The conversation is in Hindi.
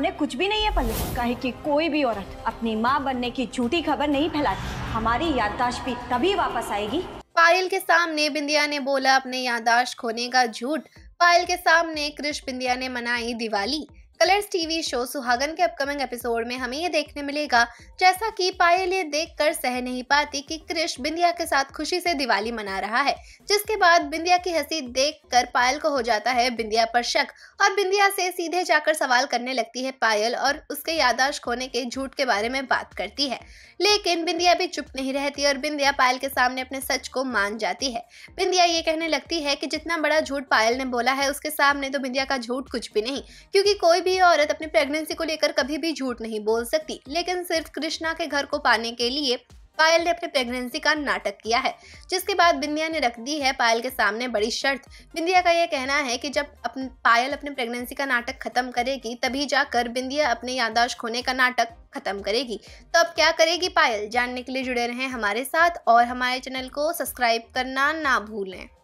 हमने कुछ भी नहीं है पल्लू कहे कि कोई भी औरत अपनी माँ बनने की झूठी खबर नहीं फैलाती हमारी याददाश्त भी तभी वापस आएगी पायल के सामने बिंदिया ने बोला अपने याददाश्त खोने का झूठ पायल के सामने कृष बिंदिया ने मनाई दिवाली कलर्स टीवी शो सुहागन के अपकमिंग एपिसोड में हमें ये देखने मिलेगा जैसा कि पायल ये देख कर सह नहीं पाती कि क्रिश बिंदिया के साथ खुशी से दिवाली मना रहा है जिसके बाद बिंदिया की हंसी देख कर पायल को हो जाता है बिंदिया पर शक और बिंदिया से सीधे जाकर सवाल करने लगती है पायल और उसके यादाश्त खोने के झूठ के बारे में बात करती है लेकिन बिंदिया भी चुप नहीं रहती और बिंदिया पायल के सामने अपने सच को मान जाती है बिंदिया ये कहने लगती है कि जितना बड़ा झूठ पायल ने बोला है उसके सामने तो बिंदिया का झूठ कुछ भी नहीं क्योंकि कोई भी भी औरत अपनी प्रेगनेंसी को लेकर कभी भी झूठ नहीं बोल सकती लेकिन सिर्फ कृष्णा के घर को पाने के लिए पायल ने अपने प्रेगनेंसी का नाटक किया है जिसके बाद बिंदिया ने रख दी है पायल के सामने बड़ी शर्त बिंदिया का यह कहना है कि जब अपन, पायल अपने प्रेगनेंसी का नाटक खत्म करेगी तभी जाकर बिंदिया अपने यादाश्त खोने का नाटक खत्म करेगी तो अब क्या करेगी पायल जानने के लिए जुड़े रहें हमारे साथ और हमारे चैनल को सब्सक्राइब करना ना भूलें